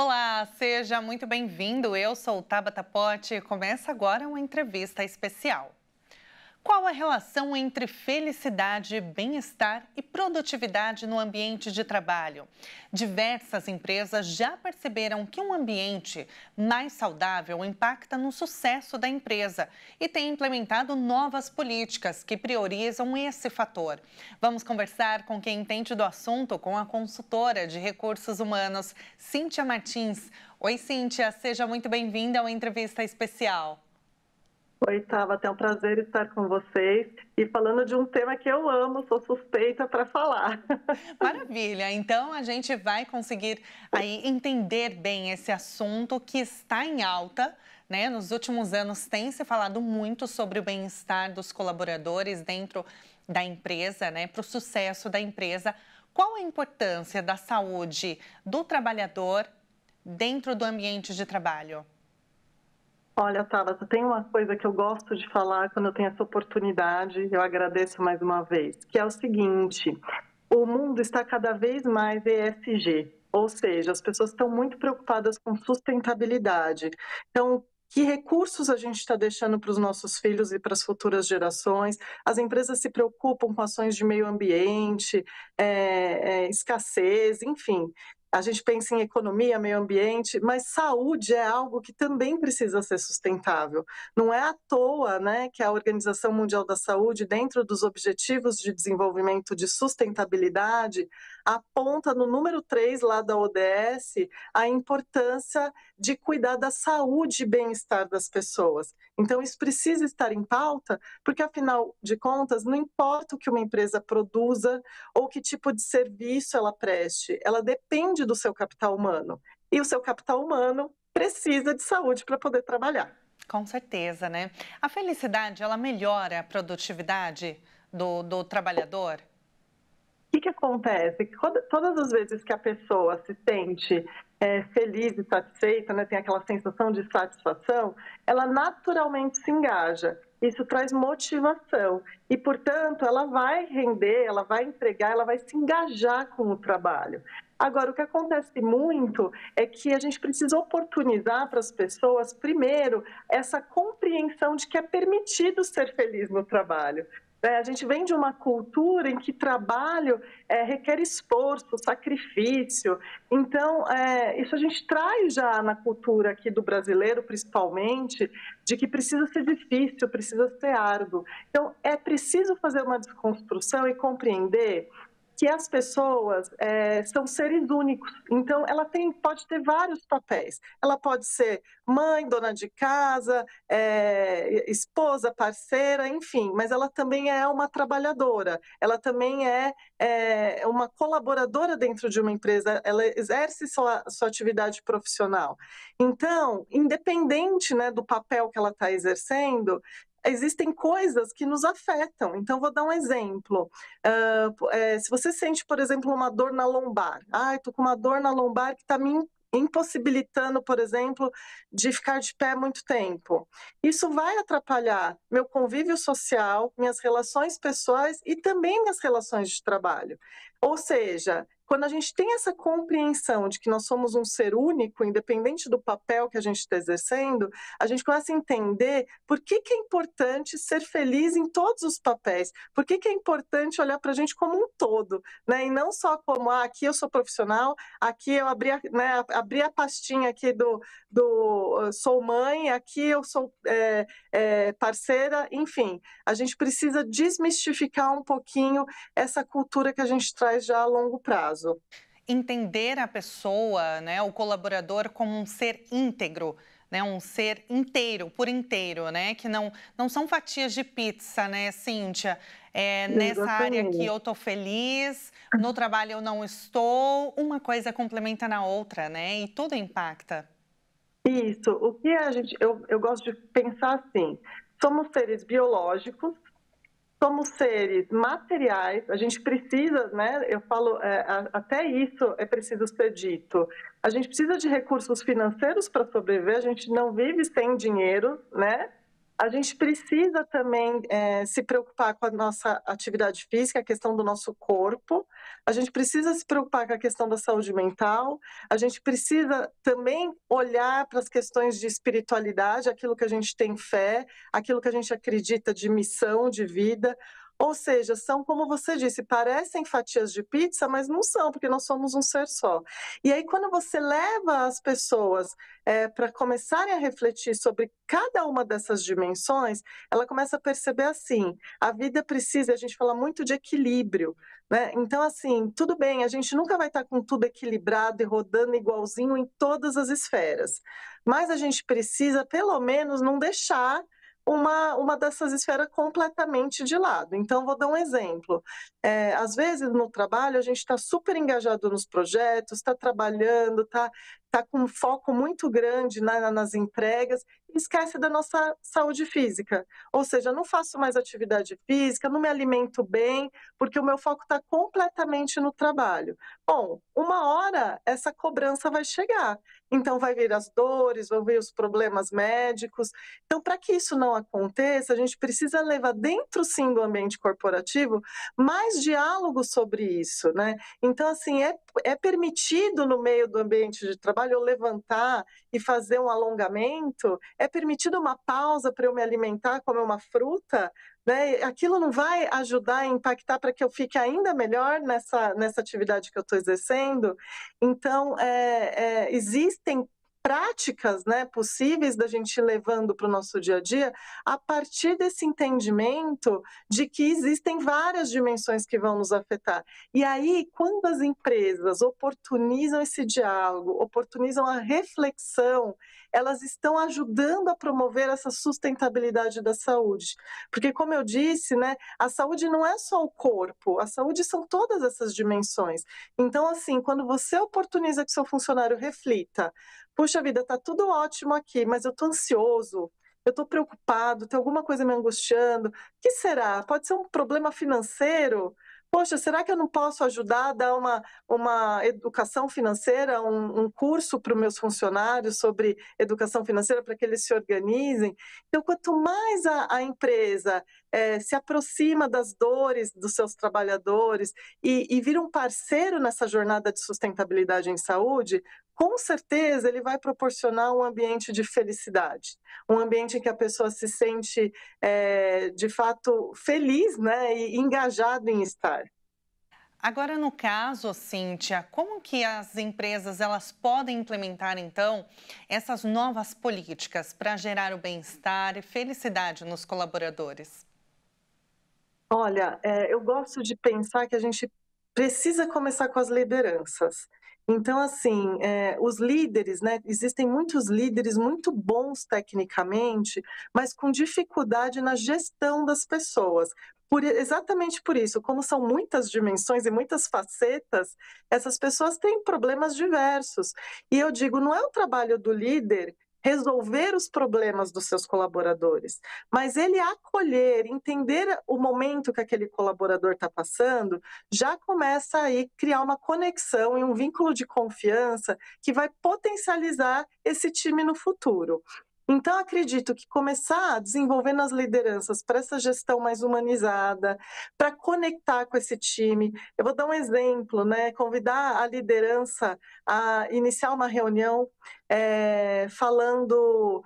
Olá, seja muito bem-vindo. Eu sou Tabata Pote e começa agora uma entrevista especial. Qual a relação entre felicidade, bem-estar e produtividade no ambiente de trabalho? Diversas empresas já perceberam que um ambiente mais saudável impacta no sucesso da empresa e têm implementado novas políticas que priorizam esse fator. Vamos conversar com quem entende do assunto com a consultora de recursos humanos, Cíntia Martins. Oi, Cíntia, seja muito bem-vinda ao entrevista especial. Oi, Tava, é um prazer estar com vocês e falando de um tema que eu amo, sou suspeita para falar. Maravilha, então a gente vai conseguir aí entender bem esse assunto que está em alta, né? Nos últimos anos tem se falado muito sobre o bem-estar dos colaboradores dentro da empresa, né? Para o sucesso da empresa. Qual a importância da saúde do trabalhador dentro do ambiente de trabalho? Olha, Tabata, tem uma coisa que eu gosto de falar quando eu tenho essa oportunidade, eu agradeço mais uma vez, que é o seguinte: o mundo está cada vez mais ESG, ou seja, as pessoas estão muito preocupadas com sustentabilidade. Então, que recursos a gente está deixando para os nossos filhos e para as futuras gerações. As empresas se preocupam com ações de meio ambiente, é, é, escassez, enfim a gente pensa em economia, meio ambiente, mas saúde é algo que também precisa ser sustentável. Não é à toa né, que a Organização Mundial da Saúde, dentro dos Objetivos de Desenvolvimento de Sustentabilidade, aponta no número 3 lá da ODS a importância de cuidar da saúde e bem-estar das pessoas. Então, isso precisa estar em pauta, porque afinal de contas, não importa o que uma empresa produza ou que tipo de serviço ela preste, ela depende do seu capital humano. E o seu capital humano precisa de saúde para poder trabalhar. Com certeza, né? A felicidade, ela melhora a produtividade do, do trabalhador? O que, que acontece? todas as vezes que a pessoa se sente é, feliz e satisfeita, né, tem aquela sensação de satisfação, ela naturalmente se engaja. Isso traz motivação e, portanto, ela vai render, ela vai entregar, ela vai se engajar com o trabalho. Agora, o que acontece muito é que a gente precisa oportunizar para as pessoas, primeiro, essa compreensão de que é permitido ser feliz no trabalho. É, a gente vem de uma cultura em que trabalho é, requer esforço, sacrifício. Então, é, isso a gente traz já na cultura aqui do brasileiro, principalmente, de que precisa ser difícil, precisa ser árduo. Então, é preciso fazer uma desconstrução e compreender que as pessoas é, são seres únicos. Então, ela tem, pode ter vários papéis. Ela pode ser mãe, dona de casa, é, esposa, parceira, enfim, mas ela também é uma trabalhadora, ela também é, é uma colaboradora dentro de uma empresa, ela exerce sua, sua atividade profissional. Então, independente né, do papel que ela está exercendo, existem coisas que nos afetam. Então, vou dar um exemplo. Uh, é, se você sente, por exemplo, uma dor na lombar, ah, estou com uma dor na lombar que está me impossibilitando, por exemplo, de ficar de pé muito tempo. Isso vai atrapalhar meu convívio social, minhas relações pessoais e também minhas relações de trabalho. Ou seja, quando a gente tem essa compreensão de que nós somos um ser único, independente do papel que a gente está exercendo, a gente começa a entender por que, que é importante ser feliz em todos os papéis, por que, que é importante olhar para a gente como um todo, né? E não só como, ah, aqui eu sou profissional, aqui eu abri a, né, abri a pastinha aqui do, do ah, sou mãe, aqui eu sou é, é, parceira, enfim. A gente precisa desmistificar um pouquinho essa cultura que a gente traz traz já a longo prazo. Entender a pessoa, né, o colaborador, como um ser íntegro. Né, um ser inteiro, por inteiro, né, que não, não são fatias de pizza, né, Cíntia? É, nessa área aqui eu tô feliz, no trabalho eu não estou, uma coisa complementa na outra, né, e tudo impacta. Isso, o que a gente, eu, eu gosto de pensar assim, somos seres biológicos, somos seres materiais, a gente precisa, né? Eu falo, é, a, até isso é preciso ser dito. A gente precisa de recursos financeiros para sobreviver, a gente não vive sem dinheiro, né? A gente precisa também é, se preocupar com a nossa atividade física, a questão do nosso corpo. A gente precisa se preocupar com a questão da saúde mental. A gente precisa também olhar para as questões de espiritualidade, aquilo que a gente tem fé, aquilo que a gente acredita de missão de vida. Ou seja, são, como você disse, parecem fatias de pizza, mas não são, porque nós somos um ser só. E aí, quando você leva as pessoas é, para começarem a refletir sobre cada uma dessas dimensões, ela começa a perceber assim: a vida precisa, a gente fala muito de equilíbrio. Né? Então, assim, tudo bem, a gente nunca vai estar tá com tudo equilibrado e rodando igualzinho em todas as esferas, mas a gente precisa, pelo menos, não deixar uma, uma dessas esferas completamente de lado. Então, vou dar um exemplo. É, às vezes, no trabalho, a gente está super engajado nos projetos, está trabalhando, está está com um foco muito grande na, nas entregas e esquece da nossa saúde física. Ou seja, não faço mais atividade física, não me alimento bem, porque o meu foco está completamente no trabalho. Bom, uma hora essa cobrança vai chegar. Então, vai vir as dores, vão vir os problemas médicos. Então, para que isso não aconteça, a gente precisa levar dentro, sim, do ambiente corporativo, mais diálogo sobre isso, né? Então, assim, é, é permitido no meio do ambiente de trabalho trabalho, eu levantar e fazer um alongamento? É permitido uma pausa para eu me alimentar, comer uma fruta? Né? Aquilo não vai ajudar a impactar para que eu fique ainda melhor nessa, nessa atividade que eu estou exercendo? Então, é, é, existem práticas né, possíveis da gente ir levando para o nosso dia a dia, a partir desse entendimento de que existem várias dimensões que vão nos afetar. E aí, quando as empresas oportunizam esse diálogo, oportunizam a reflexão elas estão ajudando a promover essa sustentabilidade da saúde. Porque, como eu disse, né, a saúde não é só o corpo, a saúde são todas essas dimensões. Então, assim, quando você oportuniza que seu funcionário reflita, puxa vida, tá tudo ótimo aqui, mas eu tô ansioso, eu estou preocupado, tem alguma coisa me angustiando. O que será? Pode ser um problema financeiro? poxa, será que eu não posso ajudar a dar uma, uma educação financeira, um, um curso para os meus funcionários sobre educação financeira para que eles se organizem? Então, quanto mais a, a empresa é, se aproxima das dores dos seus trabalhadores e, e vira um parceiro nessa jornada de sustentabilidade em saúde, com certeza ele vai proporcionar um ambiente de felicidade, um ambiente em que a pessoa se sente é, de fato feliz né, e engajado em estar. Agora, no caso, Cíntia, como que as empresas elas podem implementar, então, essas novas políticas para gerar o bem-estar e felicidade nos colaboradores? Olha, é, eu gosto de pensar que a gente precisa começar com as lideranças. Então, assim, é, os líderes, né? Existem muitos líderes muito bons tecnicamente, mas com dificuldade na gestão das pessoas. Por, exatamente por isso, como são muitas dimensões e muitas facetas, essas pessoas têm problemas diversos. E eu digo, não é o trabalho do líder resolver os problemas dos seus colaboradores, mas ele acolher, entender o momento que aquele colaborador está passando, já começa aí criar uma conexão e um vínculo de confiança que vai potencializar esse time no futuro. Então, acredito que começar desenvolvendo as lideranças para essa gestão mais humanizada, para conectar com esse time. Eu vou dar um exemplo, né? Convidar a liderança a iniciar uma reunião é, falando o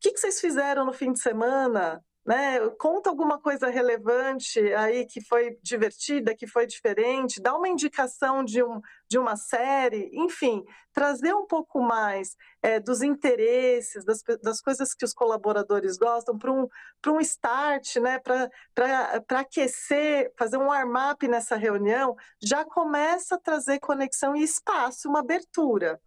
que, que vocês fizeram no fim de semana? Né? Conta alguma coisa relevante aí que foi divertida, que foi diferente, dá uma indicação de, um, de uma série, enfim, trazer um pouco mais é, dos interesses, das, das coisas que os colaboradores gostam, para um, um start, né? para aquecer, fazer um warm-up nessa reunião, já começa a trazer conexão e espaço, uma abertura.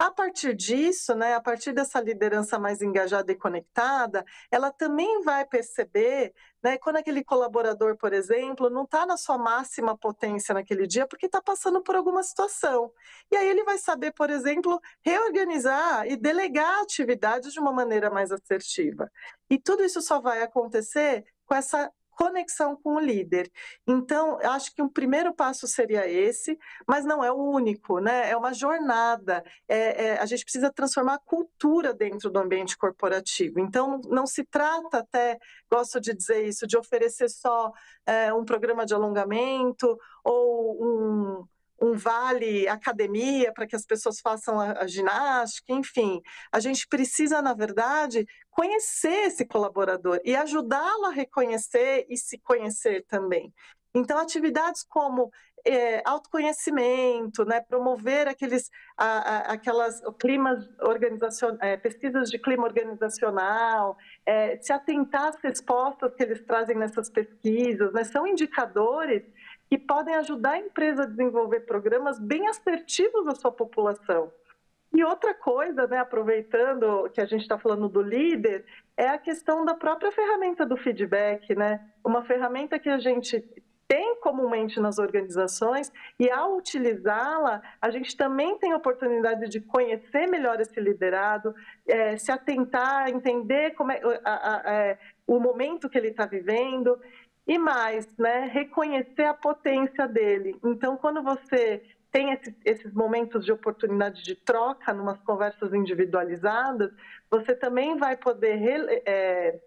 A partir disso, né, a partir dessa liderança mais engajada e conectada, ela também vai perceber né, quando aquele colaborador, por exemplo, não está na sua máxima potência naquele dia porque está passando por alguma situação. E aí ele vai saber, por exemplo, reorganizar e delegar atividades de uma maneira mais assertiva. E tudo isso só vai acontecer com essa conexão com o líder. Então, acho que um primeiro passo seria esse, mas não é o único, né? É uma jornada. É, é, a gente precisa transformar a cultura dentro do ambiente corporativo. Então, não se trata até, gosto de dizer isso, de oferecer só é, um programa de alongamento ou um um vale academia para que as pessoas façam a, a, ginástica, enfim. A gente precisa, na verdade, conhecer esse colaborador e ajudá-lo a reconhecer e se conhecer também. Então, atividades como é, autoconhecimento, né, promover aqueles, a, a, aquelas climas organizacionais, é, pesquisas de clima organizacional, é, se atentar às respostas que eles trazem nessas pesquisas, né, são indicadores e podem ajudar a empresa a desenvolver programas bem assertivos à sua população. E outra coisa, né, aproveitando que a gente está falando do líder, é a questão da própria ferramenta do feedback, né? Uma ferramenta que a gente tem comumente nas organizações e ao utilizá-la, a gente também tem a oportunidade de conhecer melhor esse liderado, é, se atentar, entender como é, a, a, a, é, o momento que ele está vivendo e mais, né, reconhecer a potência dele. Então, quando você tem esse, esses momentos de oportunidade de troca, numas conversas individualizadas, você também vai poder é,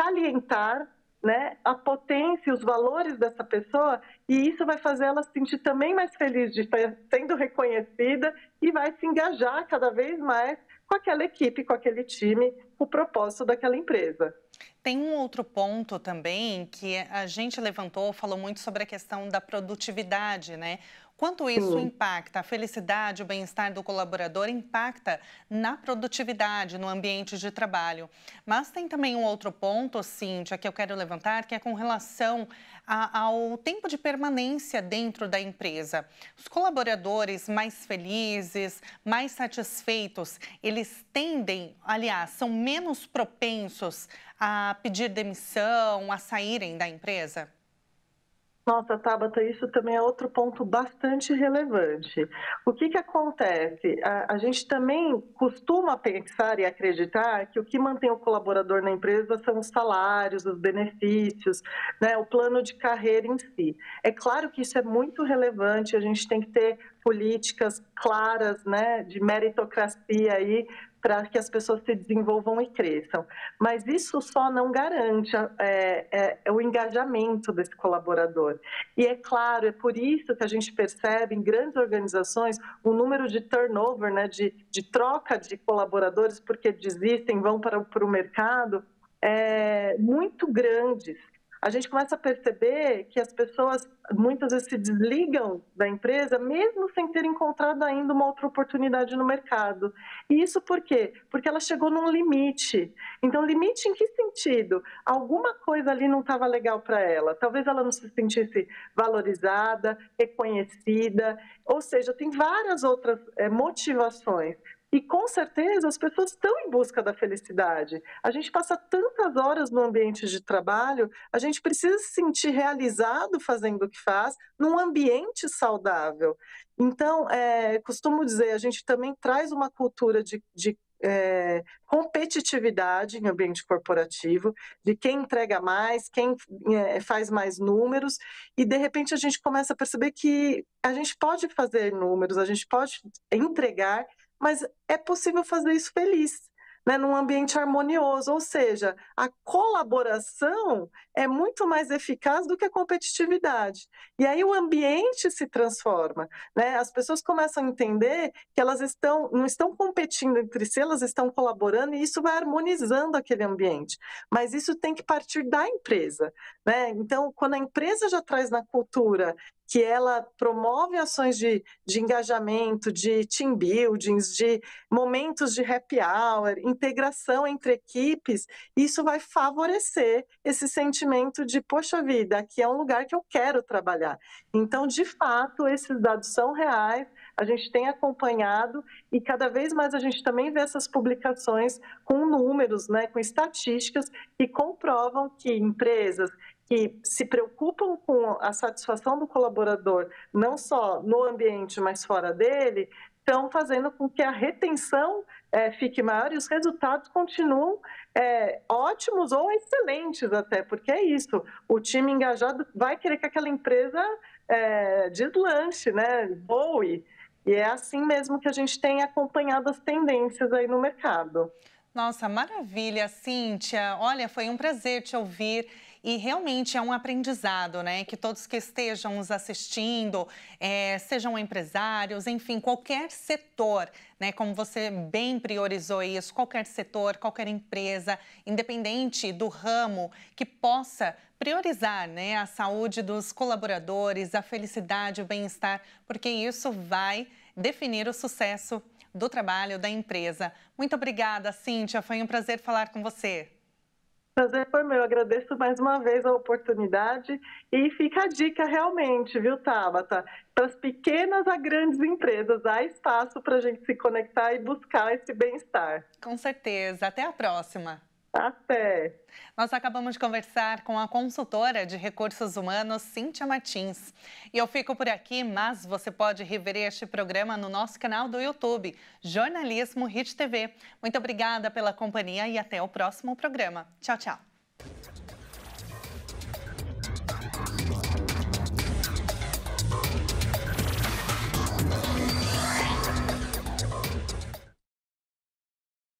salientar né, a potência e os valores dessa pessoa, e isso vai fazer ela se sentir também mais feliz de estar sendo reconhecida e vai se engajar cada vez mais com aquela equipe, com aquele time, o propósito daquela empresa. Tem um outro ponto também que a gente levantou, falou muito sobre a questão da produtividade, né? Quanto isso Sim. impacta a felicidade, o bem-estar do colaborador, impacta na produtividade, no ambiente de trabalho. Mas tem também um outro ponto, Cíntia, que eu quero levantar, que é com relação a, ao tempo de permanência dentro da empresa. Os colaboradores mais felizes, mais satisfeitos, eles tendem, aliás, são menos propensos a pedir demissão, a saírem da empresa? Nossa, Tabata, isso também é outro ponto bastante relevante. O que, que acontece? A, a, gente também costuma pensar e acreditar que o que mantém o colaborador na empresa são os salários, os benefícios, né, o plano de carreira em si. É claro que isso é muito relevante, a gente tem que ter políticas claras né, de meritocracia aí para que as pessoas se desenvolvam e cresçam. Mas isso só não garante é, é, é, o engajamento desse colaborador. E é claro, é por isso que a gente percebe em grandes organizações o número de turnover, né, de, de troca de colaboradores porque desistem, vão para, para o mercado, é muito grandes a gente começa a perceber que as pessoas muitas vezes se desligam da empresa, mesmo sem ter encontrado ainda uma outra oportunidade no mercado. E isso por quê? Porque ela chegou num limite. Então, limite em que sentido? Alguma coisa ali não estava legal para ela. Talvez ela não se sentisse valorizada, reconhecida. Ou seja, tem várias outras é, motivações. E com certeza as pessoas estão em busca da felicidade. A gente passa tantas horas no ambiente de trabalho, a gente precisa se sentir realizado fazendo o que faz num ambiente saudável. Então, é, costumo dizer, a gente também traz uma cultura de, de é, competitividade em ambiente corporativo, de quem entrega mais, quem é, faz mais números, e de repente a gente começa a perceber que a gente pode fazer números, a gente pode entregar mas é possível fazer isso feliz. Né, num ambiente harmonioso, ou seja, a colaboração é muito mais eficaz do que a competitividade. E aí o ambiente se transforma, né? As pessoas começam a entender que elas estão não estão competindo entre si, elas estão colaborando e isso vai harmonizando aquele ambiente. Mas isso tem que partir da empresa, né? Então, quando a empresa já traz na cultura que ela promove ações de, de engajamento, de team buildings, de momentos de happy hour, integração entre equipes, isso vai favorecer esse sentimento de, poxa vida, aqui é um lugar que eu quero trabalhar. Então, de fato, esses dados são reais, a gente tem acompanhado e cada vez mais a gente também vê essas publicações com números, né, com estatísticas que comprovam que empresas que se preocupam com a satisfação do colaborador, não só no ambiente, mas fora dele, estão fazendo com que a retenção é, fique maior e os resultados continuam é, ótimos ou excelentes até, porque é isso, o time engajado vai querer que aquela empresa é, deslanche, né, voe, e é assim mesmo que a gente tem acompanhado as tendências aí no mercado. Nossa, maravilha, Cíntia. Olha, foi um prazer te ouvir. E realmente é um aprendizado, né? Que todos que estejam nos assistindo, é, sejam empresários, enfim, qualquer setor, né? Como você bem priorizou isso, qualquer setor, qualquer empresa, independente do ramo, que possa priorizar né, a saúde dos colaboradores, a felicidade, o bem-estar, porque isso vai definir o sucesso do trabalho da empresa. Muito obrigada, Cíntia. Foi um prazer falar com você. Prazer foi meu, agradeço mais uma vez a oportunidade e fica a dica realmente, viu, Tabata? Para as pequenas a grandes empresas, há espaço para a gente se conectar e buscar esse bem-estar. Com certeza, até a próxima. Até. Nós acabamos de conversar com a consultora de recursos humanos, Cíntia Martins. E eu fico por aqui, mas você pode rever este programa no nosso canal do YouTube, Jornalismo Hit TV. Muito obrigada pela companhia e até o próximo programa. Tchau, tchau.